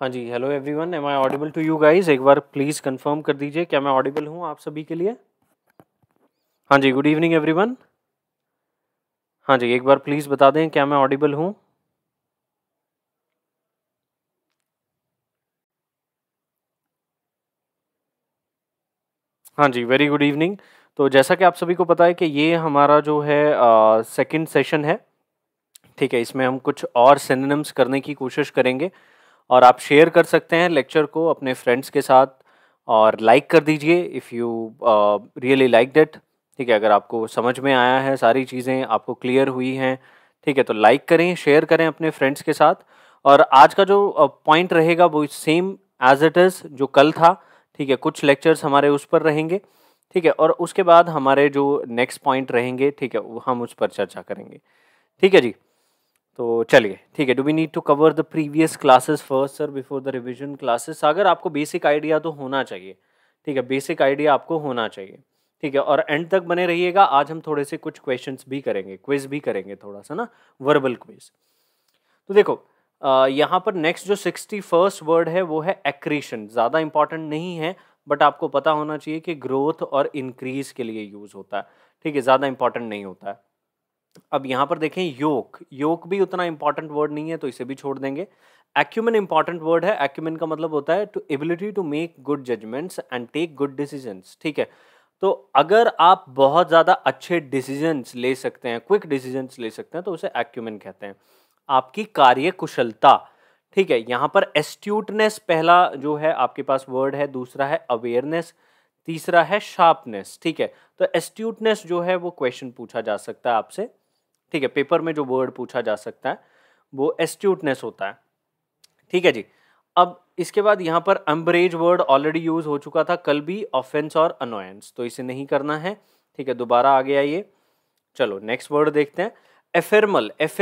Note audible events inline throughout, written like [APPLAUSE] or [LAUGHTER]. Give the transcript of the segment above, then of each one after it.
हाँ जी hello everyone am I audible to you guys एक बार प्लीज़ कंफर्म कर दीजिए क्या मैं ऑडिबल हूँ आप सभी के लिए हाँ जी गुड इवनिंग एवरीवन हाँ जी एक बार प्लीज़ बता दें क्या मैं ऑडिबल हूँ हाँ जी वेरी गुड इवनिंग तो जैसा कि आप सभी को पता है कि ये हमारा जो है सेकंड सेशन है ठीक है इसमें हम कुछ और सेनेम्स करने की कोशिश करेंगे और आप शेयर कर सकते हैं लेक्चर को अपने फ्रेंड्स के साथ और लाइक कर दीजिए if you really like that ठीक है अगर आपको समझ में आया है सारी चीज़ें आपको क्लियर हुई हैं ठीक है तो लाइक करें शेयर करें अपने फ्रेंड्स के साथ और आज का जो पॉइंट uh, रहेगा वो सेम एज इट इज़ जो कल था ठीक है कुछ लेक्चर्स हमारे उस पर रहेंगे ठीक है और उसके बाद हमारे जो नेक्स्ट पॉइंट रहेंगे ठीक है हम उस पर चर्चा करेंगे ठीक है जी तो चलिए ठीक है do we need to cover the previous classes first sir before the revision classes अगर आपको बेसिक आइडिया तो होना चाहिए ठीक है बेसिक आइडिया आपको होना चाहिए ठीक है और एंड तक बने रहिएगा आज हम थोड़े से कुछ क्वेश्चंस भी करेंगे क्विज भी करेंगे थोड़ा सा ना वर्बल क्विज तो देखो यहाँ पर नेक्स्ट जो सिक्सटी फर्स्ट वर्ड है वो है एक्रीशन ज़्यादा इंपॉर्टेंट नहीं है बट आपको पता होना चाहिए कि ग्रोथ और इंक्रीज के लिए यूज़ होता है ठीक है ज़्यादा इंपॉर्टेंट नहीं होता है अब यहाँ पर देखें योक योक भी उतना इंपॉर्टेंट वर्ड नहीं है तो इसे भी छोड़ देंगे एक्यूमिन इंपॉर्टेंट वर्ड है एक्यूमिन का मतलब होता है to ability to make good judgements and take good decisions ठीक है तो अगर आप बहुत ज़्यादा अच्छे डिसीजंस ले सकते हैं क्विक डिसीजंस ले सकते हैं तो उसे एक्यूमिन कहते हैं आपकी कार्य कुशलता ठीक है यहाँ पर एस्ट्यूटनेस पहला जो है आपके पास वर्ड है दूसरा है अवेयरनेस तीसरा है शार्पनेस ठीक है तो एस्ट्यूटनेस जो है वो क्वेश्चन पूछा जा सकता है आपसे ठीक है पेपर में जो वर्ड पूछा जा सकता है वो एस्ट्यूटनेस होता है ठीक है जी अब इसके बाद यहाँ पर अम्बरेज वर्ड ऑलरेडी यूज़ हो चुका था कल भी ऑफेंस और अनोयंस तो इसे नहीं करना है ठीक है दोबारा आ गया ये चलो नेक्स्ट वर्ड देखते हैं एफेरमल एफ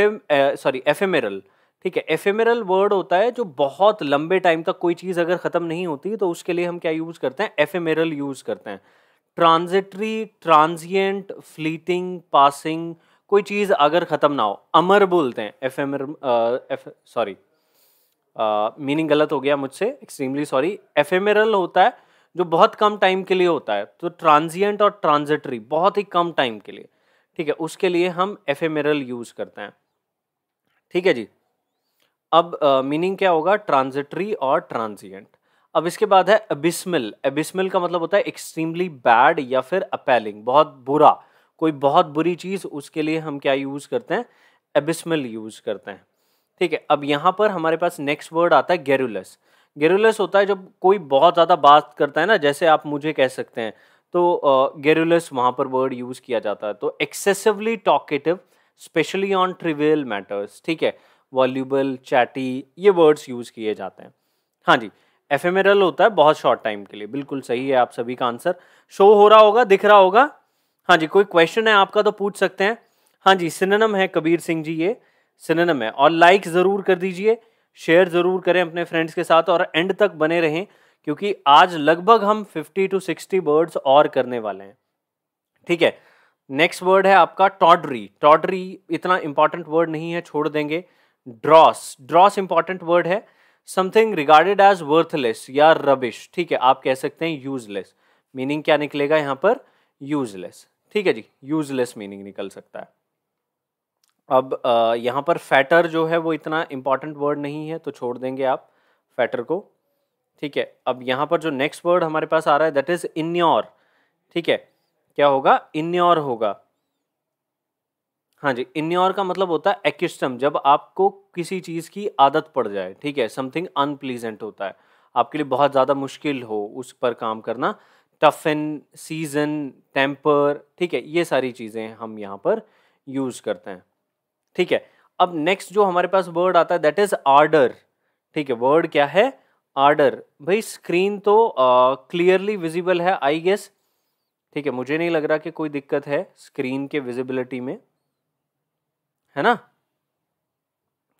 सॉरी एफेमेरल ठीक है एफेमेरल वर्ड होता है जो बहुत लंबे टाइम तक कोई चीज़ अगर ख़त्म नहीं होती तो उसके लिए हम क्या यूज़ करते हैं एफेमेरल यूज़ करते हैं ट्रांजिटरी ट्रांजियंट फ्लीटिंग पासिंग कोई चीज़ अगर ख़त्म ना हो अमर बोलते हैं F M F sorry meaning गलत हो गया मुझसे एक्सट्रीमली सॉरी एफ होता है जो बहुत कम टाइम के लिए होता है तो ट्रांजिएंट और ट्रांजिटरी बहुत ही कम टाइम के लिए ठीक है उसके लिए हम एफ यूज़ करते हैं ठीक है जी अब मीनिंग uh, क्या होगा ट्रांजिटरी और ट्रांजिएंट अब इसके बाद है एबिस्मिल एबिस्मिल का मतलब होता है एक्सट्रीमली बैड या फिर अपेलिंग बहुत बुरा कोई बहुत बुरी चीज़ उसके लिए हम क्या यूज़ करते हैं एबिस्मल यूज़ करते हैं ठीक है अब यहाँ पर हमारे पास नेक्स्ट वर्ड आता है गेरुलस गेरुलस होता है जब कोई बहुत ज़्यादा बात करता है ना जैसे आप मुझे कह सकते हैं तो गेरुलस वहाँ पर वर्ड यूज़ किया जाता है तो excessively talkative specially on trivial matters ठीक है वॉल्यूबल चैटी ये वर्ड्स यूज़ किए जाते हैं हाँ जी एफेमेरल होता है बहुत शॉर्ट टाइम के लिए बिल्कुल सही है आप सभी का आंसर शो हो रहा होगा दिख रहा होगा हाँ जी कोई क्वेश्चन है आपका तो पूछ सकते हैं हाँ जी सिनेनम है कबीर सिंह जी ये सिनेनम है और लाइक ज़रूर कर दीजिए शेयर ज़रूर करें अपने फ्रेंड्स के साथ और एंड तक बने रहें क्योंकि आज लगभग हम 50 टू 60 वर्ड्स और करने वाले हैं ठीक है नेक्स्ट वर्ड है आपका टॉडरी टॉडरी इतना इंपॉर्टेंट वर्ड नहीं है छोड़ देंगे ड्रॉस ड्रॉस इंपॉर्टेंट वर्ड है समथिंग रिगार्डेड एज वर्थलेस या रबिश ठीक है आप कह सकते हैं यूजलेस मीनिंग क्या निकलेगा यहाँ पर यूजलेस ठीक है जी यूजलेस मीनिंग निकल सकता है अब यहाँ पर फैटर जो है वो इतना इम्पॉर्टेंट वर्ड नहीं है तो छोड़ देंगे आप फैटर को ठीक है अब यहाँ पर जो नेक्स्ट वर्ड हमारे पास आ रहा है दैट इज इन्योर ठीक है क्या होगा इन्योर होगा हाँ जी इन्योर का मतलब होता है एक्स्टम जब आपको किसी चीज़ की आदत पड़ जाए ठीक है समथिंग अनप्लीजेंट होता है आपके लिए बहुत ज़्यादा मुश्किल हो उस पर काम करना टफन सीज़न टेम्पर ठीक है ये सारी चीज़ें हम यहाँ पर यूज़ करते हैं ठीक है अब नेक्स्ट जो हमारे पास वर्ड आता है दैट इज़ आर्डर ठीक है वर्ड क्या है आर्डर भाई स्क्रीन तो क्लियरली uh, विजिबल है आई गेस ठीक है मुझे नहीं लग रहा कि कोई दिक्कत है स्क्रीन के विजिबिलिटी में है ना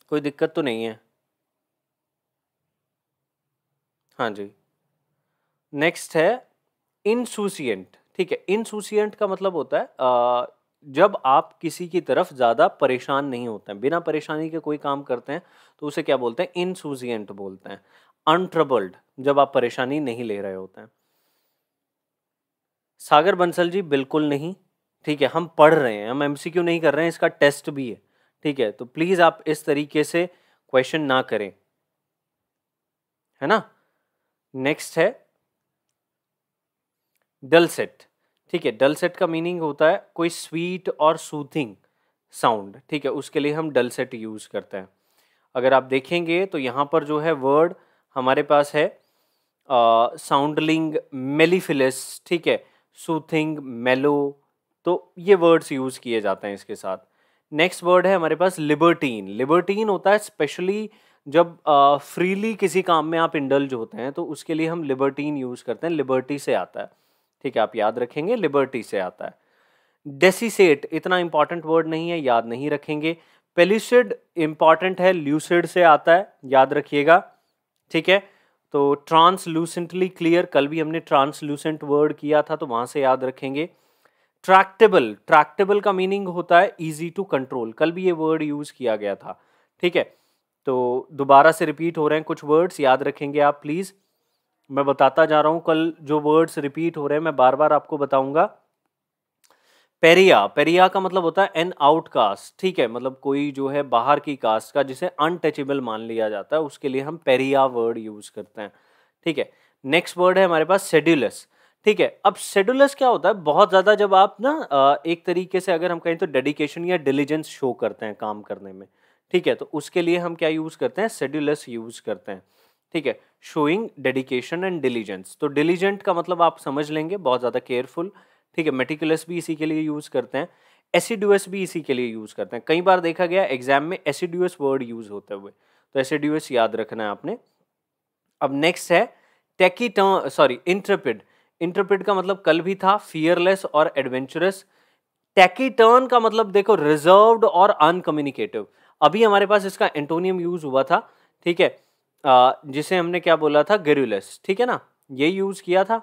कोई दिक्कत तो नहीं है हाँ जी नेक्स्ट है इनसूसियंट ठीक है इनसूसियंट का मतलब होता है आ, जब आप किसी की तरफ ज़्यादा परेशान नहीं होते हैं बिना परेशानी के कोई काम करते हैं तो उसे क्या बोलते हैं इनसुसियंट बोलते हैं अनट्रबल्ड जब आप परेशानी नहीं ले रहे होते हैं सागर बंसल जी बिल्कुल नहीं ठीक है हम पढ़ रहे हैं हम एमसीक्यू नहीं कर रहे हैं इसका टेस्ट भी है ठीक है तो प्लीज़ आप इस तरीके से क्वेश्चन ना करें है ना नेक्स्ट है डल सेट ठीक है डल सेट का मीनिंग होता है कोई स्वीट और सूथिंग साउंड ठीक है उसके लिए हम डल सेट यूज़ करते हैं अगर आप देखेंगे तो यहाँ पर जो है वर्ड हमारे पास है साउंडलिंग मेलीफिलस ठीक है सूथिंग मेलो तो ये वर्ड्स यूज़ किए जाते हैं इसके साथ नेक्स्ट वर्ड है हमारे पास लिबर्टीन लिबर्टीन होता है स्पेशली जब फ्रीली किसी काम में आप इंडल्ज होते हैं तो उसके लिए हम लिबर्टीन यूज़ करते हैं लिबर्टी से आता है ठीक है आप याद रखेंगे लिबर्टी से आता है डेसीसेट इतना इंपॉर्टेंट वर्ड नहीं है याद नहीं रखेंगे पेलिसिड इंपॉर्टेंट है ल्यूसिड से आता है याद रखिएगा ठीक है तो ट्रांसलूसेंटली क्लियर कल भी हमने ट्रांसलूसेंट वर्ड किया था तो वहां से याद रखेंगे ट्रैक्टेबल ट्रैक्टेबल का मीनिंग होता है ईजी टू कंट्रोल कल भी ये वर्ड यूज़ किया गया था ठीक है तो दोबारा से रिपीट हो रहे हैं कुछ वर्ड्स याद रखेंगे आप प्लीज़ मैं बताता जा रहा हूँ कल जो वर्ड्स रिपीट हो रहे हैं मैं बार बार आपको बताऊंगा पेरिया पेरिया का मतलब होता है एन आउटकास्ट ठीक है मतलब कोई जो है बाहर की कास्ट का जिसे अनटचेबल मान लिया जाता है उसके लिए हम पेरिया वर्ड यूज करते हैं ठीक है नेक्स्ट वर्ड है हमारे पास सेड्यूलस ठीक है अब सेड्यूलस क्या होता है बहुत ज़्यादा जब आप ना एक तरीके से अगर हम कहें तो डेडिकेशन या डिलीजेंस शो करते हैं काम करने में ठीक है तो उसके लिए हम क्या यूज़ करते हैं सेड्यूलस यूज़ करते हैं ठीक है शोइंग डेडिकेशन एंड डिलीजेंस तो डिलीजेंट का मतलब आप समझ लेंगे बहुत ज़्यादा केयरफुल ठीक है मेटिकुलस भी इसी के लिए यूज़ करते हैं एसिड्यूएस भी इसी के लिए यूज़ करते हैं कई बार देखा गया एग्जाम में एसिड्यूस वर्ड यूज़ होते हुए तो एसिड्यूएस याद रखना है आपने अब नेक्स्ट है टेकी सॉरी इंटरपिड इंटरप्रिड का मतलब कल भी था फियरलेस और एडवेंचरस टैकी टर्न का मतलब देखो रिजर्व्ड और अनकम्युनिकेटिव अभी हमारे पास इसका एंटोनियम यूज हुआ था ठीक है जिसे हमने क्या बोला था गेरुलस ठीक है ना ये यूज किया था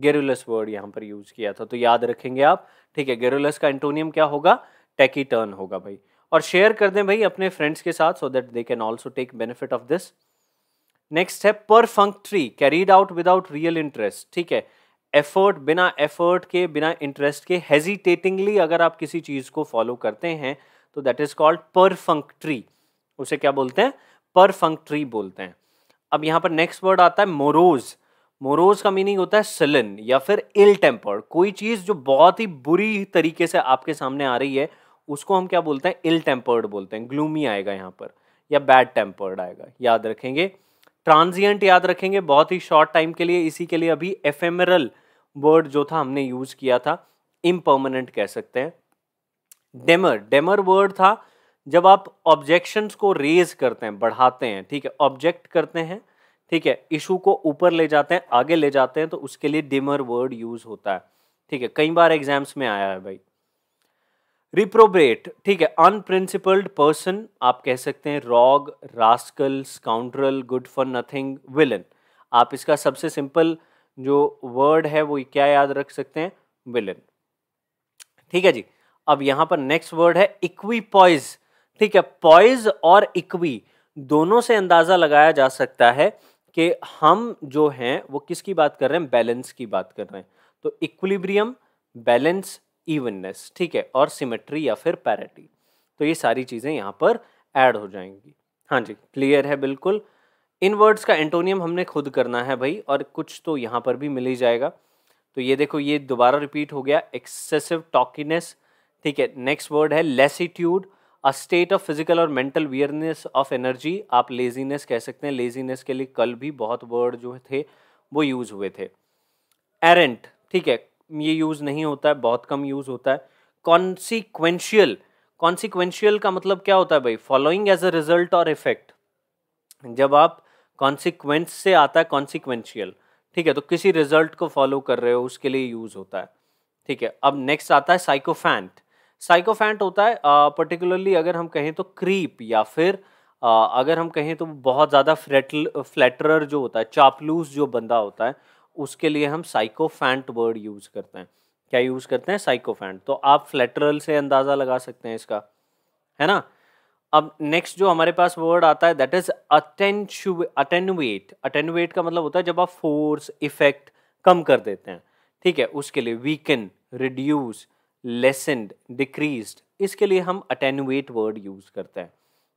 गेरुलस वर्ड यहां पर यूज किया था तो याद रखेंगे आप ठीक है गेरुलस का एंटोनियम क्या होगा टेकी टर्न होगा भाई और शेयर कर दें भाई अपने फ्रेंड्स के साथ so that they can also take benefit of this next है perfunctory carried out without real interest ठीक है एफर्ट बिना एफर्ट के बिना इंटरेस्ट के हेजिटेटिंगली अगर आप किसी चीज को फॉलो करते हैं तो दैट इज कॉल्ड पर उसे क्या बोलते हैं परफंक्ट्री बोलते हैं अब यहाँ पर नेक्स्ट वर्ड आता है मोरोज मोरोज का मीनिंग होता है सिलन या फिर इल टेम्पर्ड कोई चीज़ जो बहुत ही बुरी तरीके से आपके सामने आ रही है उसको हम क्या बोलते हैं इल टेम्पर्ड बोलते हैं ग्लूमी आएगा यहाँ पर या बैड टेम्पर्ड आएगा याद रखेंगे ट्रांजियंट याद रखेंगे बहुत ही शॉर्ट टाइम के लिए इसी के लिए अभी एफेमरल वर्ड जो था हमने यूज किया था इम्पर्मनेंट कह सकते हैं डेमर डेमर वर्ड था जब आप ऑब्जेक्शंस को रेज करते हैं बढ़ाते हैं ठीक है ऑब्जेक्ट करते हैं ठीक है इशू को ऊपर ले जाते हैं आगे ले जाते हैं तो उसके लिए डिमर वर्ड यूज होता है ठीक है कई बार एग्जाम्स में आया है भाई रिप्रोब्रेट ठीक है अनप्रिंसिपल्ड पर्सन आप कह सकते हैं rogue rascal scoundrel good for nothing villain आप इसका सबसे सिंपल जो वर्ड है वो क्या याद रख सकते हैं विलन ठीक है जी अब यहां पर नेक्स्ट वर्ड है इक्वीपॉइज ठीक है पॉइज और इक्वी दोनों से अंदाज़ा लगाया जा सकता है कि हम जो हैं वो किसकी बात कर रहे हैं बैलेंस की बात कर रहे हैं तो इक्विलिब्रियम बैलेंस इवननेस ठीक है और सिमेट्री या फिर पैरिटी तो ये सारी चीज़ें यहाँ पर ऐड हो जाएंगी हाँ जी क्लियर है बिल्कुल इन वर्ड्स का एंटोनियम हमने खुद करना है भाई और कुछ तो यहाँ पर भी मिल ही जाएगा तो ये देखो ये दोबारा रिपीट हो गया एक्सेसिव टॉकीनेस ठीक है नेक्स्ट वर्ड है lassitude a state of physical और मेंटल वियरनेस ऑफ एनर्जी आप लेजीनेस कह सकते हैं लेजीनेस के लिए कल भी बहुत वर्ड जो थे वो यूज हुए थे एरेंट ठीक है ये यूज नहीं होता है बहुत कम यूज होता है कॉन्सिक्वेंशियल कॉन्सिक्वेंशियल का मतलब क्या होता है भाई फॉलोइंग एज अ रिजल्ट और इफेक्ट जब आप कॉन्सिक्वेंस से आता है कॉन्सिक्वेंशियल ठीक है तो किसी रिजल्ट को फॉलो कर रहे हो उसके लिए यूज होता है ठीक है अब नेक्स्ट आता है साइकोफैंट साइकोफेंट होता है पर्टिकुलरली अगर हम कहें तो क्रीप या फिर आ, अगर हम कहें तो बहुत ज़्यादा फ्लैटल फ्लैटरर जो होता है चापलूस जो बंदा होता है उसके लिए हम साइकोफेंट वर्ड यूज़ करते हैं क्या यूज़ करते हैं साइकोफेंट तो आप फ्लैटरल से अंदाज़ा लगा सकते हैं इसका है ना अब नेक्स्ट जो हमारे पास वर्ड आता है दैट इज अटेंशु अटेनुएट अटेनुएट का मतलब होता है जब आप फोर्स इफेक्ट कम कर देते हैं ठीक है उसके लिए वीकन रिड्यूस लेसेंड डिक्रीज इसके लिए हम अटेनुएट वर्ड यूज़ करते हैं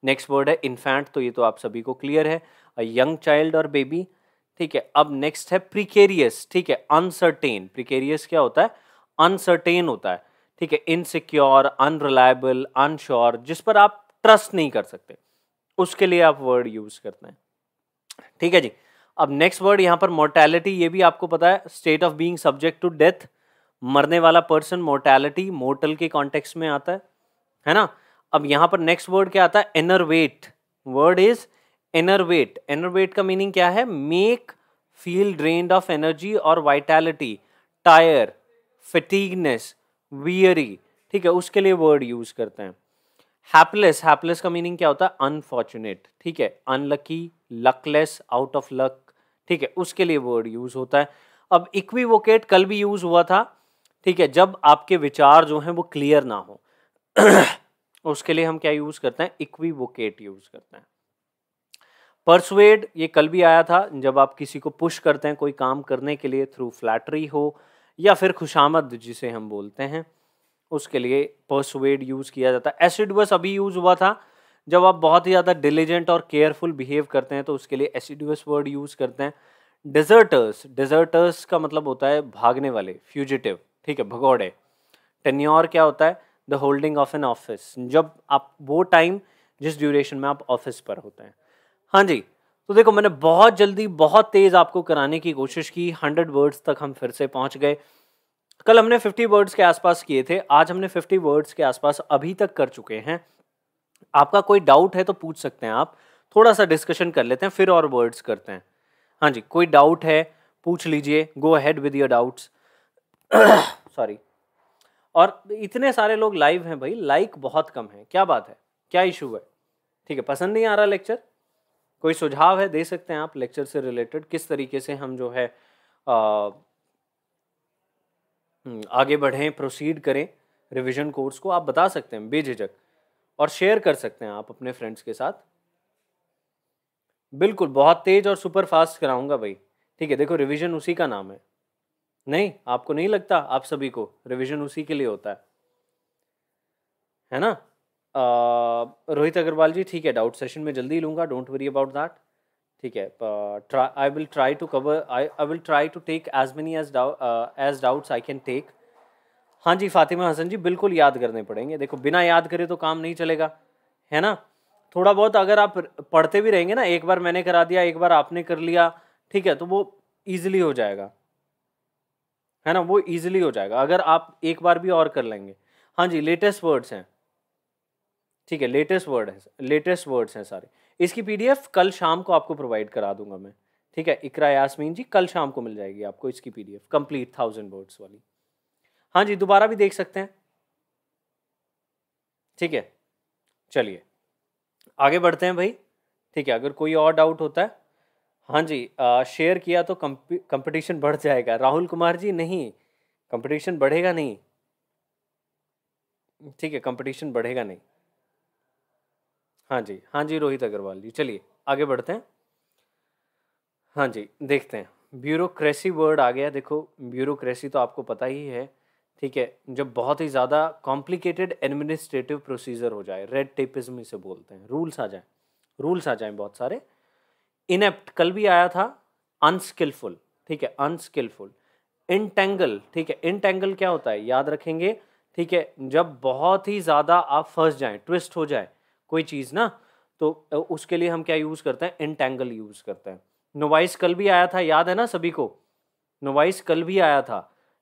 नेक्स्ट वर्ड है इन्फैंट तो ये तो आप सभी को क्लियर है अ यंग चाइल्ड और बेबी ठीक है अब नेक्स्ट है प्रिकेरियस ठीक है अनसर्टेन प्रिकेरियस क्या होता है अनसर्टेन होता है ठीक है इनसिक्योर अनरिलायबल अनश्योर जिस पर आप ट्रस्ट नहीं कर सकते उसके लिए आप वर्ड यूज करते हैं ठीक है जी अब नेक्स्ट वर्ड यहाँ पर मोर्टेलिटी ये भी आपको पता है state of being subject to death मरने वाला पर्सन मोर्टैलिटी मोर्टल के कॉन्टेक्स्ट में आता है है ना अब यहाँ पर नेक्स्ट वर्ड क्या आता है एनरवेट वर्ड इज एनरवेट एनरवेट का मीनिंग क्या है make feel drained of energy और वाइटैलिटी टायर फिटीगनेस वियरी ठीक है उसके लिए वर्ड यूज करते हैं हैपलेस हैपलेस का मीनिंग क्या होता है अनफॉर्चुनेट ठीक है unlucky luckless out of luck ठीक है उसके लिए वर्ड यूज होता है अब इक्वी कल भी यूज हुआ था ठीक है जब आपके विचार जो हैं वो क्लियर ना हो [CLEARS THROAT] उसके लिए हम क्या यूज़ करते हैं वोकेट यूज़ करते हैं परसुएड ये कल भी आया था जब आप किसी को पुश करते हैं कोई काम करने के लिए थ्रू फ्लैटरी हो या फिर खुशामद जिसे हम बोलते हैं उसके लिए परसुएड यूज़ किया जाता है एसिडवस अभी यूज़ हुआ था जब आप बहुत ही ज़्यादा डिलीजेंट और केयरफुल बिहेव करते हैं तो उसके लिए एसिडवस वर्ड यूज़ करते हैं डिजर्टर्स डिजर्टर्स का मतलब होता है भागने वाले फ्यूजिटिव ठीक है भगोड़े टेन्योर क्या होता है the holding of an office जब आप वो टाइम जिस ड्यूरेशन में आप ऑफिस पर होते हैं हाँ जी तो देखो मैंने बहुत जल्दी बहुत तेज़ आपको कराने की कोशिश की हंड्रेड वर्ड्स तक हम फिर से पहुंच गए कल हमने फिफ्टी वर्ड्स के आसपास किए थे आज हमने फिफ्टी वर्ड्स के आसपास अभी तक कर चुके हैं आपका कोई डाउट है तो पूछ सकते हैं आप थोड़ा सा डिस्कशन कर लेते हैं फिर और वर्ड्स करते हैं हाँ जी कोई डाउट है पूछ लीजिए go ahead with your doubts sorry [COUGHS] और इतने सारे लोग लाइव हैं भाई लाइक बहुत कम है क्या बात है क्या इशू है ठीक है पसंद नहीं आ रहा लेक्चर कोई सुझाव है दे सकते हैं आप लेक्चर से रिलेटेड किस तरीके से हम जो है आ, हम्म, आगे बढ़ें प्रोसीड करें रिवीजन कोर्स को आप बता सकते हैं बेझिझक और शेयर कर सकते हैं आप अपने फ्रेंड्स के साथ बिल्कुल बहुत तेज और सुपर फास्ट कराऊंगा भाई ठीक है देखो रिवीजन उसी का नाम है नहीं आपको नहीं लगता आप सभी को रिविजन उसी के लिए होता है है ना रोहित अग्रवाल जी ठीक है डाउट सेशन में जल्दी लूँगा डोंट वरी अबाउट दैट ठीक है I will try to cover I I will try to take as many as as doubts I can take हाँ जी फातिमा हसन जी बिल्कुल याद करने पड़ेंगे देखो बिना याद करे तो काम नहीं चलेगा है ना थोड़ा बहुत अगर आप पढ़ते भी रहेंगे ना एक बार मैंने करा दिया एक बार आपने कर लिया ठीक है तो वो ईजिली हो जाएगा है ना वो इजीली हो जाएगा अगर आप एक बार भी और कर लेंगे हाँ जी लेटेस्ट वर्ड्स हैं ठीक है लेटेस्ट वर्ड है लेटेस्ट वर्ड्स हैं सारे इसकी पीडीएफ कल शाम को आपको प्रोवाइड करा दूंगा मैं ठीक है इकरा यासमीन जी कल शाम को मिल जाएगी आपको इसकी पीडीएफ कंप्लीट थाउजेंड वर्ड्स वाली हाँ जी दोबारा भी देख सकते हैं ठीक है चलिए आगे बढ़ते हैं भाई ठीक है अगर कोई और डाउट होता है हाँ जी आ, शेयर किया तो कंपटीशन बढ़ जाएगा राहुल कुमार जी नहीं कंपटीशन बढ़ेगा नहीं ठीक है कंपटीशन बढ़ेगा नहीं हाँ जी हाँ जी रोहित अग्रवाल जी चलिए आगे बढ़ते हैं हाँ जी देखते हैं ब्यूरोक्रेसी वर्ड आ गया देखो ब्यूरोक्रेसी तो आपको पता ही है ठीक है जब बहुत ही ज़्यादा कॉम्प्लिकेटेड एडमिनिस्ट्रेटिव प्रोसीजर हो जाए रेड टेपिज्म इसे बोलते हैं रूल्स आ जाए रूल्स आ जाए बहुत सारे इनेप्ट कल भी आया था अनस्किलफुल ठीक है अनस्किलफुल इंटेंगल ठीक है इंटेंगल क्या होता है याद रखेंगे ठीक है जब बहुत ही ज़्यादा आप फंस जाए ट्विस्ट हो जाए कोई चीज़ ना तो उसके लिए हम क्या यूज़ करते हैं इंटेंगल यूज़ करते हैं नोवाइस कल भी आया था याद है ना सभी को नोवाइस कल भी आया था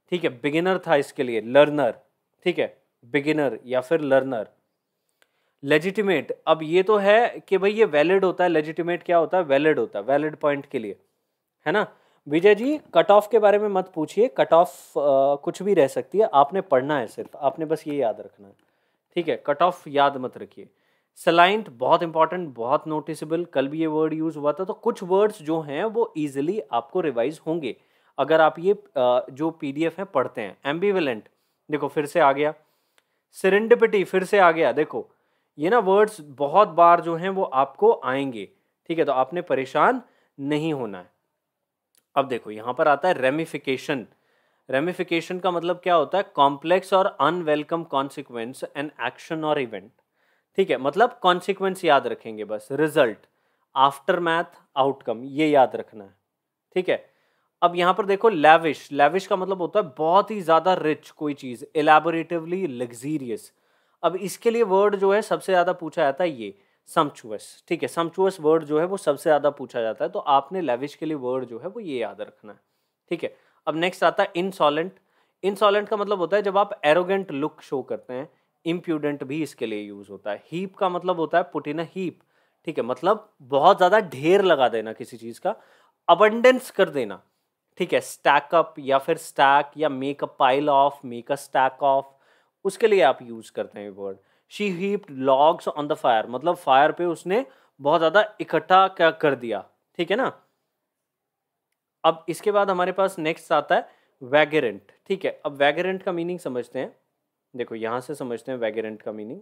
ठीक है बिगिनर था इसके लिए लर्नर ठीक है बिगिनर या फिर लर्नर लेजिटिमेट अब ये तो है कि भाई ये वैलिड होता है लेजिटिमेट क्या होता है वैलिड होता है वैलिड पॉइंट के लिए है ना विजय जी कट ऑफ के बारे में मत पूछिए कट ऑफ कुछ भी रह सकती है आपने पढ़ना है सिर्फ आपने बस ये याद रखना है ठीक है कट ऑफ याद मत रखिए सलाइंट बहुत इंपॉर्टेंट बहुत नोटिसबल कल भी ये वर्ड यूज़ हुआ था तो कुछ वर्ड्स जो हैं वो ईजिली आपको रिवाइज होंगे अगर आप ये जो पी डी एफ है पढ़ते हैं एम्बीवेलेंट देखो फिर से आ गया सिरेंडिपिटी फिर से आ गया देखो ये ना वर्ड्स बहुत बार जो हैं वो आपको आएंगे ठीक है तो आपने परेशान नहीं होना है अब देखो यहाँ पर आता है रेमिफिकेशन रेमिफिकेशन का मतलब क्या होता है कॉम्प्लेक्स और अनवेलकम कॉन्सिक्वेंस एंड एक्शन और इवेंट ठीक है मतलब कॉन्सिक्वेंस याद रखेंगे बस रिजल्ट आफ्टर मैथ आउटकम ये याद रखना है ठीक है अब यहाँ पर देखो लैविश लैविश का मतलब होता है बहुत ही ज़्यादा रिच कोई चीज़ एलेबोरेटिवली लग्जीरियस अब इसके लिए वर्ड जो है सबसे ज़्यादा पूछा जाता है ये समचुअस ठीक है समचुअस वर्ड जो है वो सबसे ज़्यादा पूछा जाता है तो आपने लेविश के लिए वर्ड जो है वो ये याद रखना है ठीक है अब नेक्स्ट आता है इनसॉलेंट इनसॉलेंट का मतलब होता है जब आप एरोगेंट लुक शो करते हैं इम्प्यूडेंट भी इसके लिए यूज़ होता है हीप का मतलब होता है पुट इन हीप ठीक है मतलब बहुत ज़्यादा ढेर लगा देना किसी चीज़ का अबंडेंस कर देना ठीक है स्टैकअप या फिर स्टैक या make a pile of make a stack of उसके लिए आप यूज़ करते हैं word she heap logs on the fire मतलब फायर पे उसने बहुत ज़्यादा इकट्ठा क्या कर दिया ठीक है ना अब इसके बाद हमारे पास नेक्स्ट आता है वैगरेंट ठीक है अब वैगरेंट का मीनिंग समझते हैं देखो यहां से समझते हैं वैगरेंट का मीनिंग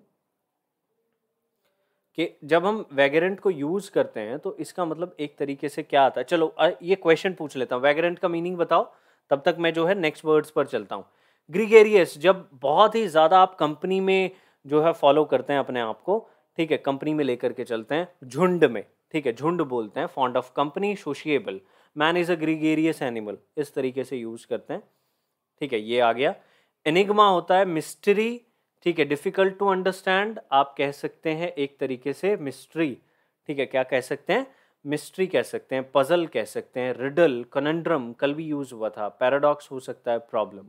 कि जब हम वैगरेंट को यूज़ करते हैं तो इसका मतलब एक तरीके से क्या आता है चलो ये क्वेश्चन पूछ लेता हूँ वैगरेंट का मीनिंग बताओ तब तक मैं जो है नेक्स्ट वर्ड्स पर चलता हूँ ग्रीगेरियस जब बहुत ही ज़्यादा आप कंपनी में जो है फॉलो करते हैं अपने आप को ठीक है कंपनी में लेकर के चलते हैं झुंड में ठीक है झुंड बोलते हैं fond of company sociable man is a gregarious animal इस तरीके से यूज़ करते हैं ठीक है ये आ गया एनिग्मा होता है मिस्ट्री ठीक है डिफ़िकल्ट टू अंडरस्टैंड आप कह सकते हैं एक तरीके से मिस्ट्री ठीक है क्या कह सकते हैं मिस्ट्री कह सकते हैं पज़ल कह सकते हैं रिडल कनंड्रम कल भी यूज़ हुआ था पैराडॉक्स हो सकता है प्रॉब्लम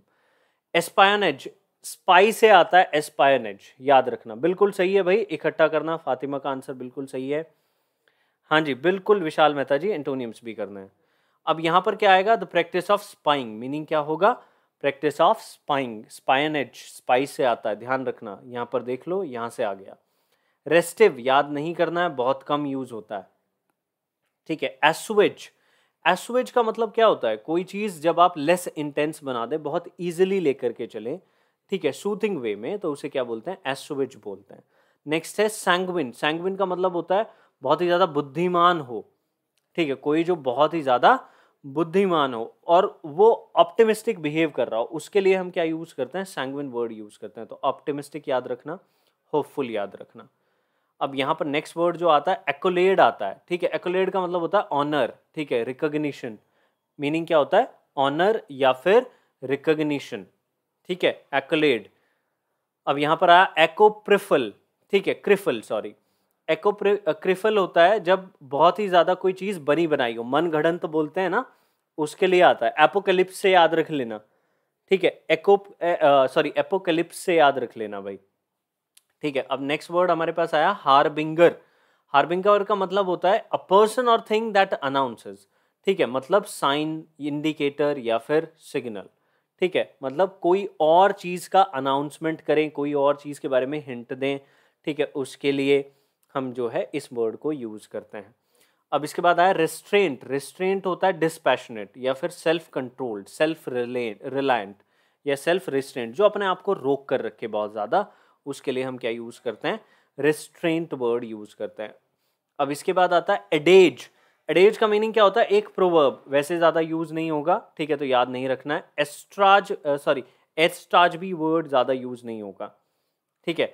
एस्पायनेज स्पाई से आता है एस्पायनेज याद रखना बिल्कुल सही है भाई इकट्ठा करना फातिमा का आंसर बिल्कुल सही है हाँ जी बिल्कुल विशाल मेहता जी एंटोनियम्स भी करना है अब यहाँ पर क्या आएगा the practice of spying meaning क्या होगा practice of spying espionage spies से आता है ध्यान रखना यहाँ पर देख लो यहाँ से आ गया रेस्टिव याद नहीं करना है बहुत कम यूज होता है ठीक है एसुएज एसुएज का मतलब क्या होता है कोई चीज़ जब आप लेस इंटेंस बना दें बहुत ईजिली लेकर के चले ठीक है सूथिंग वे में तो उसे क्या बोलते हैं एसुएज बोलते हैं नेक्स्ट है सैंगविन सैंगविन का मतलब होता है बहुत ही ज़्यादा बुद्धिमान हो ठीक है कोई जो बहुत ही ज़्यादा बुद्धिमान हो और वो ऑप्टिमिस्टिक बिहेव कर रहा हो उसके लिए हम क्या यूज़ करते हैं सैंगविन वर्ड यूज़ करते हैं तो ऑप्टिमिस्टिक याद रखना होपफुल याद रखना अब यहाँ पर नेक्स्ट वर्ड जो आता है एक्ोलेड आता है ठीक है एकोलेड का मतलब होता है ऑनर ठीक है रिकोगनीशन मीनिंग क्या होता है ऑनर या फिर रिकोगनीशन ठीक है एकोलेड अब यहाँ पर आया एकोप्रिफल ठीक है क्रिफल सॉरी एक्ो क्रिफल होता है जब बहुत ही ज़्यादा कोई चीज़ बनी बनाई हो मन घड़न तो बोलते हैं ना उसके लिए आता है एपोकलिप्स से याद रख लेना ठीक है एक्ो सॉरी एपोकलिप्स से याद रख लेना भाई ठीक है अब नेक्स्ट वर्ड हमारे पास आया हारबिंगर हारबिंगर का मतलब होता है अ पर्सन और थिंग दैट अनाउंसेज ठीक है मतलब साइन इंडिकेटर या फिर सिग्नल ठीक है मतलब कोई और चीज़ का अनाउंसमेंट करें कोई और चीज़ के बारे में हिंट दें ठीक है उसके लिए हम जो है इस वर्ड को यूज़ करते हैं अब इसके बाद आया रिस्ट्रेंट रिस्ट्रेंट होता है डिस्पैशनेट या फिर सेल्फ कंट्रोल्ड सेल्फ रिलायंट या सेल्फ रिस्ट्रेंट जो अपने आप को रोक कर रखे बहुत ज़्यादा उसके लिए हम क्या यूज़ करते हैं रिस्ट्रेंट वर्ड यूज़ करते हैं अब इसके बाद आता है एडेज एडेज का मीनिंग क्या होता है एक प्रोवर्ब वैसे ज़्यादा यूज़ नहीं होगा ठीक है तो याद नहीं रखना है एस्ट्राज सॉरी एस्ट्राज भी वर्ड ज़्यादा यूज़ नहीं होगा ठीक है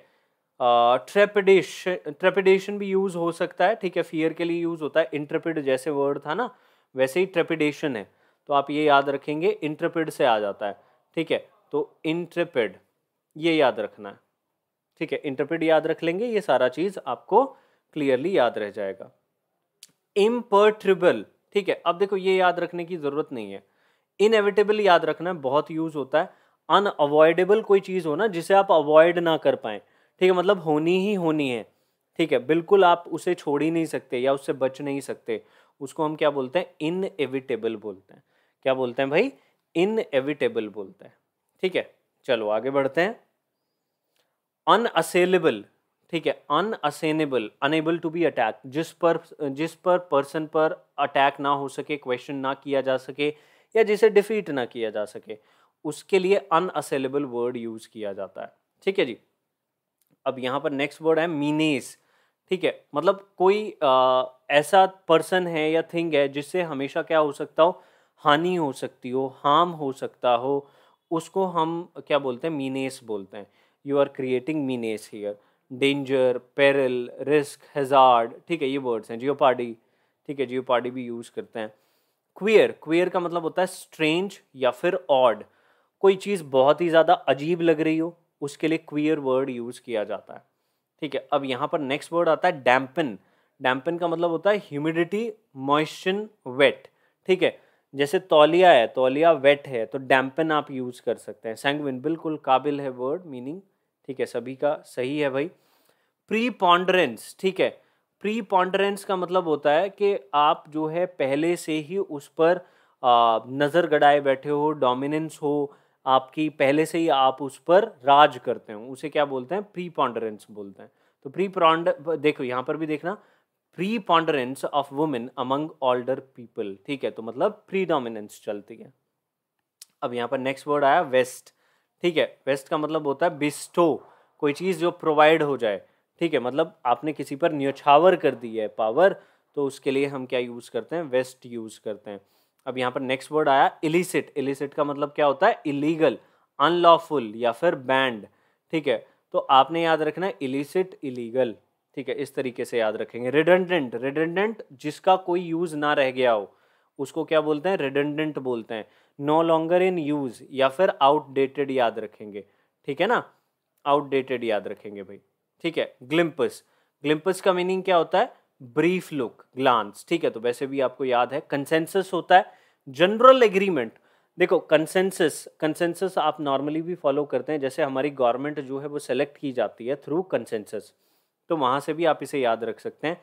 ट्रेपिडेशन ट्रेपिडेशन भी यूज़ हो सकता है ठीक है फियर के लिए यूज़ होता है इंटरप्रिड जैसे वर्ड था ना वैसे ही ट्रेपिडेशन है तो आप ये याद रखेंगे इंटरप्रिड से आ जाता है ठीक है तो इंटरप्रिड ये याद रखना है ठीक है इंटरप्रेट याद रख लेंगे ये सारा चीज आपको क्लियरली याद रह जाएगा इम्पर्ट्रिबल ठीक है अब देखो ये याद रखने की जरूरत नहीं है इनएविटेबल याद रखना बहुत यूज होता है अनअवॉइडेबल कोई चीज़ हो ना जिसे आप अवॉइड ना कर पाए ठीक है मतलब होनी ही होनी है ठीक है बिल्कुल आप उसे छोड़ ही नहीं सकते या उससे बच नहीं सकते उसको हम क्या बोलते हैं इनएविटेबल बोलते हैं क्या बोलते हैं भाई इनएविटेबल बोलते हैं ठीक है चलो आगे बढ़ते हैं अनअसेलेबल ठीक है unassailable unable to be attack जिस पर जिस पर पर्सन पर अटैक ना हो सके क्वेश्चन ना किया जा सके या जिसे डिफीट ना किया जा सके उसके लिए अनअसेलेबल वर्ड यूज़ किया जाता है ठीक है जी अब यहाँ पर नेक्स्ट वर्ड है मीनेस ठीक है मतलब कोई आ, ऐसा पर्सन है या थिंग है जिससे हमेशा क्या हो सकता हो हानि हो सकती हो हार्म हो सकता हो उसको हम क्या बोलते हैं मीनेस बोलते हैं you are creating menace here danger peril risk hazard ठीक है ये वर्ड्स हैं जियो पार्टी ठीक है जियो पार्टी भी यूज़ करते हैं क्वियर क्वियर का मतलब होता है स्ट्रेंज या फिर ऑड कोई चीज़ बहुत ही ज़्यादा अजीब लग रही हो उसके लिए क्वियर वर्ड यूज़ किया जाता है ठीक है अब यहाँ पर नेक्स्ट वर्ड आता है डैम्पन डैम्पन का मतलब होता है ह्यूमिडिटी मॉइस्चन वेट ठीक है जैसे तौलिया है तौलिया वेट है तो डैम्पन आप यूज़ कर सकते हैं सेंगविन बिल्कुल काबिल है वर्ड मीनिंग ठीक है सभी का सही है भाई प्री पॉन्डरेंस ठीक है प्री पॉन्डरेंस का मतलब होता है कि आप जो है पहले से ही उस पर नज़र गड़ाए बैठे हो डोमिनेंस हो आपकी पहले से ही आप उस पर राज करते हो उसे क्या बोलते हैं प्री पॉन्डरेंस बोलते हैं तो प्री पॉन्ड देखो यहाँ पर भी देखना preponderance of women among older people ठीक है तो मतलब प्री डोमिनेंस चलती है अब यहाँ पर नेक्स्ट वर्ड आया वेस्ट ठीक है वेस्ट का मतलब होता है बिस्टो कोई चीज़ जो प्रोवाइड हो जाए ठीक है मतलब आपने किसी पर न्योछावर कर दी है पावर तो उसके लिए हम क्या यूज़ करते हैं वेस्ट यूज़ करते हैं अब यहाँ पर नेक्स्ट वर्ड आया इलिसिट इलिसिट का मतलब क्या होता है इलीगल अनलॉफुल या फिर बैंड ठीक है तो आपने याद रखना है इलिसिट इलीगल ठीक है इस तरीके से याद रखेंगे रिडेंडेंट रिडेंडेंट जिसका कोई यूज़ ना रह गया हो उसको क्या बोलते हैं रेडेंडेंट बोलते हैं नो लॉन्गर इन यूज़ या फिर आउटडेटेड याद रखेंगे ठीक है ना आउटडेटेड याद रखेंगे भाई ठीक है ग्लिम्पस ग्लिम्पस का मीनिंग क्या होता है ब्रीफ लुक ग्लांस ठीक है तो वैसे भी आपको याद है कंसेंसस होता है जनरल एग्रीमेंट देखो कंसेंसस कंसेंसस आप नॉर्मली भी फॉलो करते हैं जैसे हमारी गवर्नमेंट जो है वो सेलेक्ट की जाती है थ्रू कंसेंसस तो वहाँ से भी आप इसे याद रख सकते हैं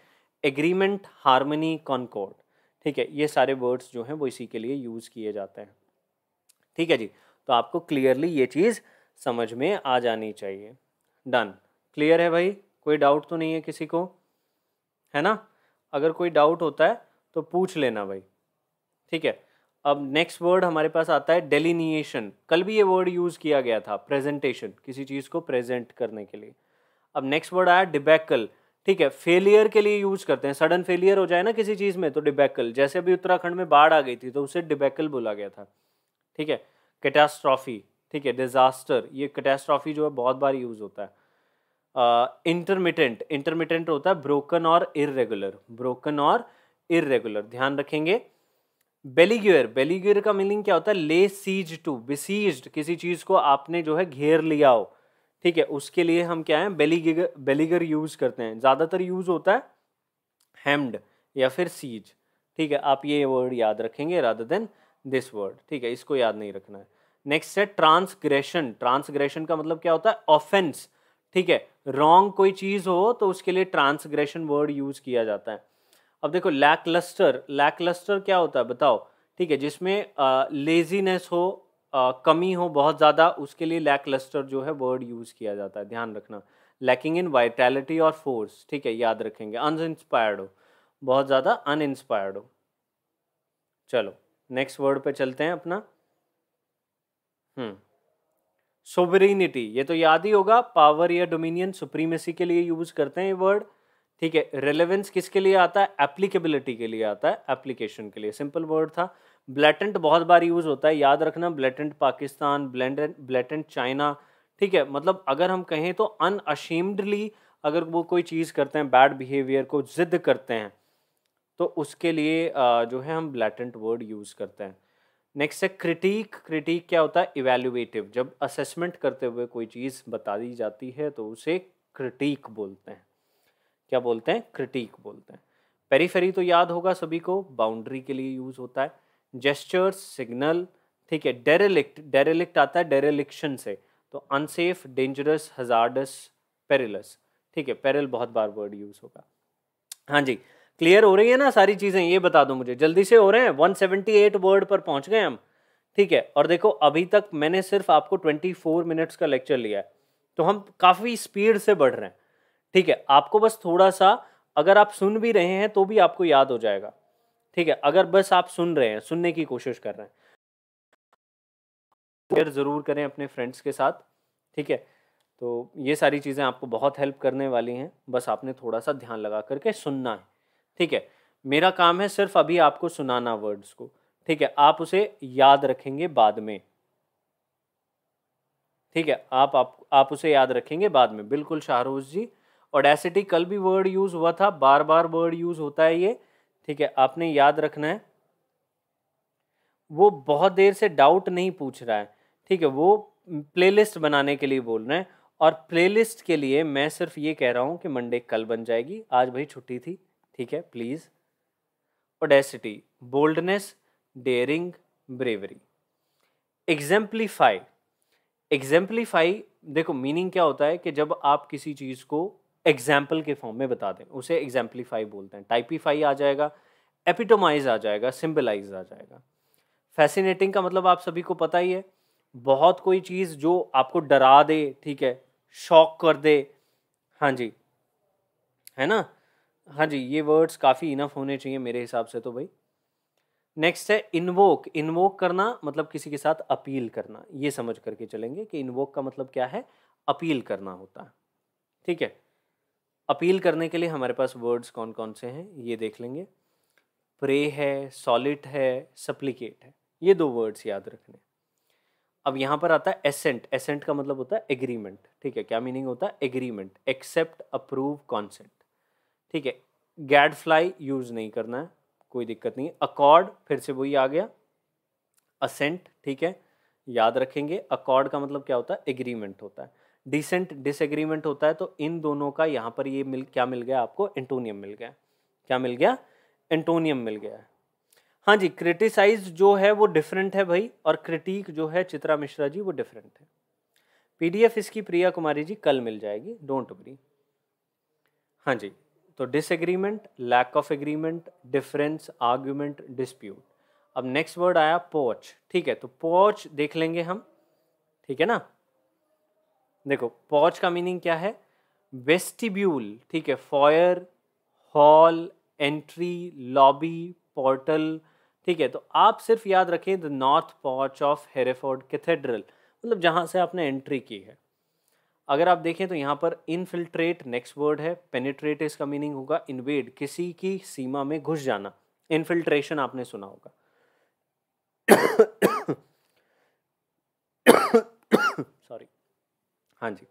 एग्रीमेंट हारमोनी कॉनकॉर्ड ठीक है ये सारे वर्ड्स जो हैं वो इसी के लिए यूज़ किए जाते हैं ठीक है जी तो आपको क्लियरली ये चीज़ समझ में आ जानी चाहिए डन क्लियर है भाई कोई डाउट तो नहीं है किसी को है ना अगर कोई डाउट होता है तो पूछ लेना भाई ठीक है अब नेक्स्ट वर्ड हमारे पास आता है डेलीनिएशन कल भी ये वर्ड यूज़ किया गया था प्रेजेंटेशन किसी चीज़ को प्रेजेंट करने के लिए अब नेक्स्ट वर्ड आया डिबैकल ठीक है फेलियर के लिए यूज करते हैं सडन फेलियर हो जाए ना किसी चीज़ में तो डिबैकल जैसे अभी उत्तराखंड में बाढ़ आ गई थी तो उसे डिबैकल बोला गया था ठीक है कैटास्ट्रॉफी ठीक है डिज़ास्टर ये कैटास्ट्रॉफी जो है बहुत बार यूज़ होता है इंटरमिटेंट इंटरमिटेंट होता है ब्रोकन और इरेगुलर ब्रोकन और इरेगुलर ध्यान रखेंगे बेलीग्यूर बेलीग्यूर का मीनिंग क्या होता है ले सीज टू बिसीज किसी चीज़ को आपने जो है घेर लिया हो ठीक है उसके लिए हम क्या है बेलीगर बेलीगर यूज़ करते हैं ज़्यादातर यूज़ होता है हेम्ड या फिर सीज ठीक है आप ये वर्ड याद रखेंगे रादर देन दिस वर्ड ठीक है इसको याद नहीं रखना है नेक्स्ट है ट्रांसग्रेशन ट्रांसग्रेशन का मतलब क्या होता है ऑफेंस ठीक है रॉन्ग कोई चीज़ हो तो उसके लिए ट्रांसग्रेशन वर्ड यूज़ किया जाता है अब देखो लैक लस्टर लैक लस्टर क्या होता है बताओ ठीक है जिसमें लेजीनेस हो कमी हो बहुत ज़्यादा उसके लिए लैक लस्टर जो है वर्ड यूज़ किया जाता है ध्यान रखना लैकिंग इन वाइटैलिटी और फोर्स ठीक है याद रखेंगे अन इंस्पायर्ड हो बहुत ज़्यादा अन इंस्पायर्ड हो चलो नेक्स्ट वर्ड पे चलते हैं अपना हम्म सोवरीनिटी ये तो याद ही होगा पावर या डोमिनियन सुप्रीमेसी के लिए यूज़ करते हैं ये वर्ड ठीक है रेलेवेंस किसके लिए आता है एप्लीकेबिलिटी के लिए आता है एप्लीकेशन के लिए सिंपल वर्ड था ब्लैटेंट बहुत बार यूज़ होता है याद रखना blatant Pakistan blatant blatant China ठीक है मतलब अगर हम कहें तो अनअशीम्डली अगर वो कोई चीज़ करते हैं बैड बिहेवियर को ज़िद्द करते हैं तो उसके लिए जो है हम ब्लैटेंट वर्ड यूज़ करते हैं नेक्स्ट है क्रिटिक क्रिटिक क्या होता है इवेल्यूएटिव जब असेसमेंट करते हुए कोई चीज़ बता दी जाती है तो उसे क्रिटिक बोलते हैं क्या बोलते हैं क्रिटिक बोलते हैं पेरीफेरी तो याद होगा सभी को बाउंड्री के लिए यूज़ होता है जेस्चर्स सिग्नल ठीक है डेरेलिक्ट डेरेलिक्ट आता है डेरेलिक्शन से तो अनसेफ डेंजरस हजार्डस पेरिलस ठीक है पेरिल बहुत बार वर्ड यूज होगा हाँ जी क्लियर हो रही है ना सारी चीज़ें ये बता दो मुझे जल्दी से हो रहे हैं 178 वर्ड पर पहुंच गए हम ठीक है और देखो अभी तक मैंने सिर्फ आपको 24 मिनट्स का लेक्चर लिया है तो हम काफ़ी स्पीड से बढ़ रहे हैं ठीक है आपको बस थोड़ा सा अगर आप सुन भी रहे हैं तो भी आपको याद हो जाएगा ठीक है अगर बस आप सुन रहे हैं सुनने की कोशिश कर रहे हैं शेयर ज़रूर करें अपने फ्रेंड्स के साथ ठीक है तो ये सारी चीज़ें आपको बहुत हेल्प करने वाली हैं बस आपने थोड़ा सा ध्यान लगा करके सुनना है ठीक है मेरा काम है सिर्फ अभी आपको सुनाना वर्ड्स को ठीक है आप उसे याद रखेंगे बाद में ठीक है आप आप आप उसे याद रखेंगे बाद में बिल्कुल शाहरुख जी ऑडेसिटी कल भी वर्ड यूज़ हुआ था बार बार वर्ड यूज़ होता है ये ठीक है आपने याद रखना है वो बहुत देर से डाउट नहीं पूछ रहा है ठीक है वो प्लेलिस्ट बनाने के लिए बोल रहे हैं और प्लेलिस्ट के लिए मैं सिर्फ ये कह रहा हूँ कि मंडे कल बन जाएगी आज भाई छुट्टी थी ठीक है please audacity boldness daring bravery exemplify exemplify देखो मीनिंग क्या होता है कि जब आप किसी चीज़ को एग्जाम्पल के फॉर्म में बता दें उसे एग्जाम्पलीफाई बोलते हैं टाइपीफाई आ जाएगा एपिटोमाइज आ जाएगा सिम्बलाइज आ जाएगा फैसिनेटिंग का मतलब आप सभी को पता ही है बहुत कोई चीज़ जो आपको डरा दे ठीक है शॉक कर दे हाँ जी है ना हाँ जी ये वर्ड्स काफ़ी इनफ होने चाहिए मेरे हिसाब से तो भाई नेक्स्ट है इन्वोक इन्वोक करना मतलब किसी के साथ अपील करना ये समझ करके चलेंगे कि इन्वोक का मतलब क्या है अपील करना होता है ठीक है अपील करने के लिए हमारे पास वर्ड्स कौन कौन से हैं ये देख लेंगे प्रे है सॉलिट है सप्लीकेट है ये दो वर्ड्स याद रखने अब यहाँ पर आता है एसेंट एसेंट का मतलब होता है एग्रीमेंट ठीक है क्या मीनिंग होता है एग्रीमेंट एक्सेप्ट अप्रूव कॉन्सेंट ठीक है गैड फ्लाई यूज नहीं करना है कोई दिक्कत नहीं है अकॉर्ड फिर से वही आ गया असेंट ठीक है याद रखेंगे अकॉर्ड का मतलब क्या होता है एग्रीमेंट होता है डिसेंट डिसएग्रीमेंट होता है तो इन दोनों का यहाँ पर ये मिल क्या मिल गया आपको एंटोनियम मिल गया क्या मिल गया एंटोनियम मिल गया हाँ जी क्रिटिसाइज जो है वो डिफरेंट है भाई और क्रिटिक जो है चित्रा मिश्रा जी वो डिफरेंट है पीडीएफ इसकी प्रिया कुमारी जी कल मिल जाएगी डोंट अग्री हाँ जी तो disagreement lack of agreement difference argument dispute अब नेक्स्ट वर्ड आया पोच ठीक है तो पोच देख लेंगे हम ठीक है ना देखो पॉच का मीनिंग क्या है वेस्टिब्यूल ठीक है foyer hall entry lobby portal ठीक है तो आप सिर्फ याद रखें the north porch of Hereford cathedral मतलब जहाँ से आपने एंट्री की है अगर आप देखें तो यहाँ पर इनफिल्ट्रेट नेक्स्ट वर्ड है पेनिट्रेट इसका मीनिंग होगा इन्वेड किसी की सीमा में घुस जाना इनफिल्ट्रेशन आपने सुना होगा हाँ जी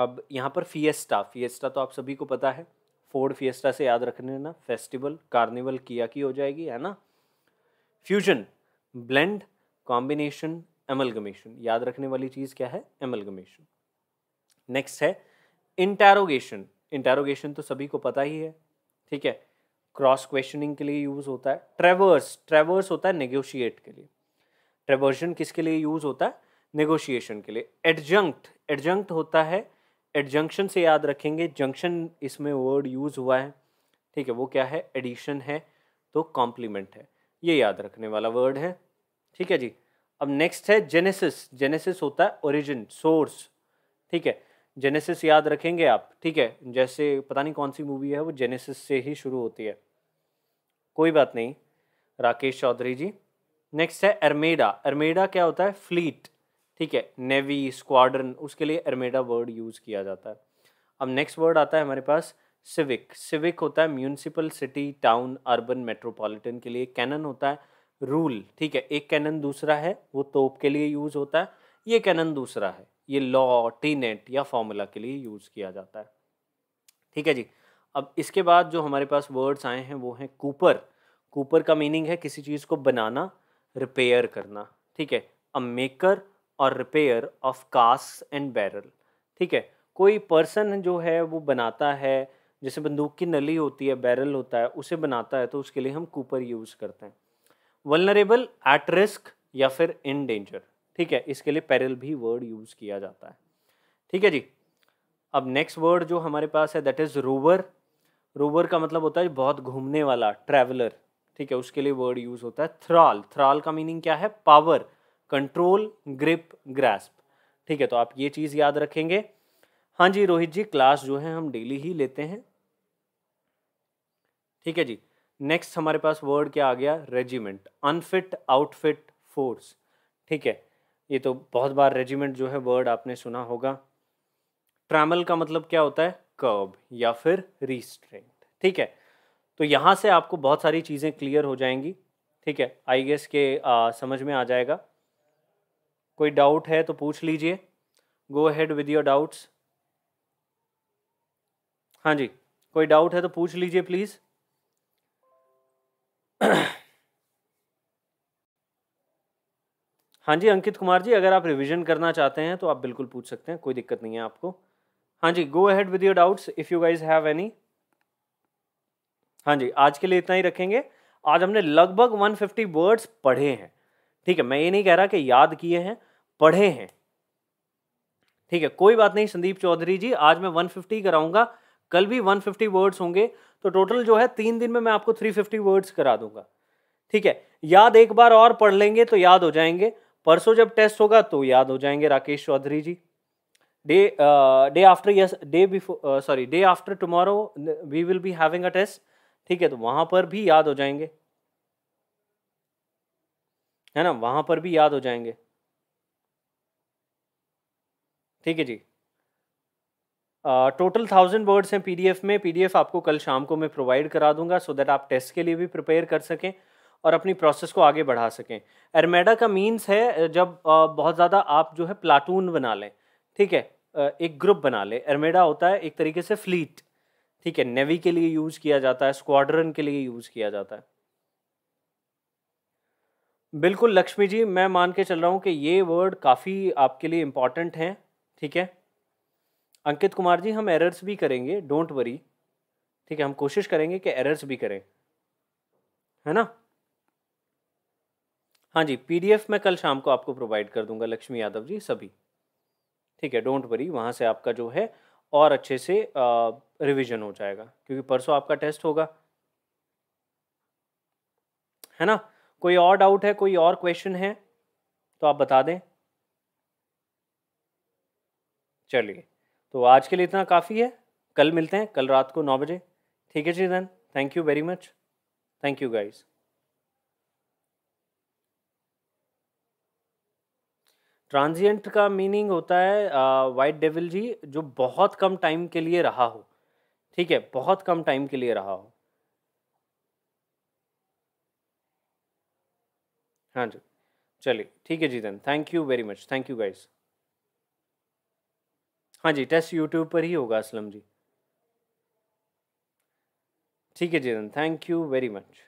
अब यहाँ पर फिएस्टा फिएस्टा तो आप सभी को पता है फोर्ड फिएस्टा से याद रखने ना फेस्टिवल कार्निवल किया की हो जाएगी है ना फ्यूजन ब्लेंड कॉम्बिनेशन एमलगमेशन याद रखने वाली चीज़ क्या है एमलगमेशन नेक्स्ट है इंटेरोगेशन इंटेरोगेशन तो सभी को पता ही है ठीक है क्रॉस क्वेश्चनिंग के लिए यूज़ होता है ट्रेवर्स ट्रेवर्स होता है नेगोशिएट के लिए ट्रेवर्जन किसके लिए यूज़ होता है नेगोशिएशन के लिए एडजंक्ट एडजंक्ट होता है एडजंक्शन से याद रखेंगे जंक्शन इसमें वर्ड यूज़ हुआ है ठीक है वो क्या है एडिशन है तो कॉम्प्लीमेंट है ये याद रखने वाला वर्ड है ठीक है जी अब नेक्स्ट है जेनेसिस जेनेसिस होता है ओरिजिन सोर्स ठीक है जेनेसिस याद रखेंगे आप ठीक है जैसे पता नहीं कौन सी मूवी है वो जेनेसिस से ही शुरू होती है कोई बात नहीं राकेश चौधरी जी नेक्स्ट है अर्मेडा अरमेडा क्या होता है फ्लीट ठीक है नेवी स्क्वाड्रन उसके लिए अर्मेडा वर्ड यूज़ किया जाता है अब नेक्स्ट वर्ड आता है हमारे पास सिविक सिविक होता है municipal city town urban metropolitan के लिए कैनन होता है रूल ठीक है एक कैनन दूसरा है वो तोप के लिए यूज़ होता है ये कैनन दूसरा है ये लॉ टीनेट या फॉर्मूला के लिए यूज़ किया जाता है ठीक है जी अब इसके बाद जो हमारे पास वर्ड्स आए हैं वो हैं कूपर कूपर का मीनिंग है किसी चीज़ को बनाना रिपेयर करना ठीक है अ मेकर और repair of cask and barrel ठीक है कोई पर्सन जो है वो बनाता है जैसे बंदूक की नली होती है बैरल होता है उसे बनाता है तो उसके लिए हम कूपर यूज़ करते हैं वलनरेबल एट रिस्क या फिर इन डेंजर ठीक है इसके लिए पैरल भी वर्ड यूज़ किया जाता है ठीक है जी अब नेक्स्ट वर्ड जो हमारे पास है दैट इज़ रोवर रोवर का मतलब होता है बहुत घूमने वाला ट्रैवलर ठीक है उसके लिए वर्ड यूज़ होता है थ्राल थ्राल का मीनिंग क्या है पावर कंट्रोल ग्रिप ग्रैस्प ठीक है तो आप ये चीज़ याद रखेंगे हाँ जी रोहित जी क्लास जो है हम डेली ही लेते हैं ठीक है जी नेक्स्ट हमारे पास वर्ड क्या आ गया रेजिमेंट अनफिट आउटफिट फोर्स ठीक है ये तो बहुत बार रेजिमेंट जो है वर्ड आपने सुना होगा ट्रैमल का मतलब क्या होता है कर्ब या फिर रिस्ट्रेंट ठीक है तो यहाँ से आपको बहुत सारी चीज़ें क्लियर हो जाएंगी ठीक है आई गेस के आ, समझ में आ जाएगा कोई डाउट है तो पूछ लीजिए go ahead with your doubts हाँ जी कोई डाउट है तो पूछ लीजिए प्लीज़ हाँ जी अंकित कुमार जी अगर आप रिवीजन करना चाहते हैं तो आप बिल्कुल पूछ सकते हैं कोई दिक्कत नहीं है आपको हाँ जी go ahead with your doubts if you guys have any हाँ जी आज के लिए इतना ही रखेंगे आज हमने लगभग 150 वर्ड्स पढ़े हैं ठीक है मैं ये नहीं कह रहा कि याद किए हैं पढ़े हैं ठीक है कोई बात नहीं संदीप चौधरी जी आज मैं 150 कराऊंगा कल भी 150 वर्ड्स होंगे तो टोटल जो है तीन दिन में मैं आपको 350 वर्ड्स करा दूंगा ठीक है याद एक बार और पढ़ लेंगे तो याद हो जाएंगे परसों जब टेस्ट होगा तो याद हो जाएंगे Rakesh Chaudhary ji day day after yesterday before sorry day after tomorrow we will be having a test ठीक है तो वहां पर भी याद हो जाएंगे है ना वहां पर भी याद हो जाएंगे ठीक है जी टोटल थाउजेंड वर्ड्स हैं पीडीएफ में पीडीएफ आपको कल शाम को मैं प्रोवाइड करा दूंगा सो so दैट आप टेस्ट के लिए भी प्रिपेयर कर सकें और अपनी प्रोसेस को आगे बढ़ा सकें एरमेडा का मीन्स है जब बहुत ज़्यादा आप जो है प्लाटून बना लें ठीक है एक ग्रुप बना लें एरमेडा होता है एक तरीके से फ्लीट ठीक है नेवी के लिए यूज़ किया जाता है स्क्वाड्रन के लिए यूज़ किया जाता है बिल्कुल लक्ष्मी जी मैं मान के चल रहा हूँ कि ये वर्ड काफ़ी आपके लिए इम्पॉर्टेंट हैं ठीक है अंकित कुमार जी हम एरर्स भी करेंगे डोंट वरी ठीक है हम कोशिश करेंगे कि एरर्स भी करें है ना हाँ जी पीडीएफ मैं कल शाम को आपको प्रोवाइड कर दूंगा लक्ष्मी यादव जी सभी ठीक है डोंट वरी वहाँ से आपका जो है और अच्छे से रिवीजन हो जाएगा क्योंकि परसों आपका टेस्ट होगा है ना कोई और डाउट है कोई और क्वेश्चन है तो आप बता दें चलिए तो आज के लिए इतना काफ़ी है कल मिलते हैं कल रात को नौ बजे ठीक है जी then thank you very much thank you guys transient का मीनिंग होता है वाइट डेविल जी जो बहुत कम टाइम के लिए रहा हो ठीक है बहुत कम टाइम के लिए रहा हो हाँ जी चलिए ठीक है जी then thank you very much thank you guys हाँ जी टेस्ट यूट्यूब पर ही होगा असलम जी ठीक है जी थैंक यू वेरी मच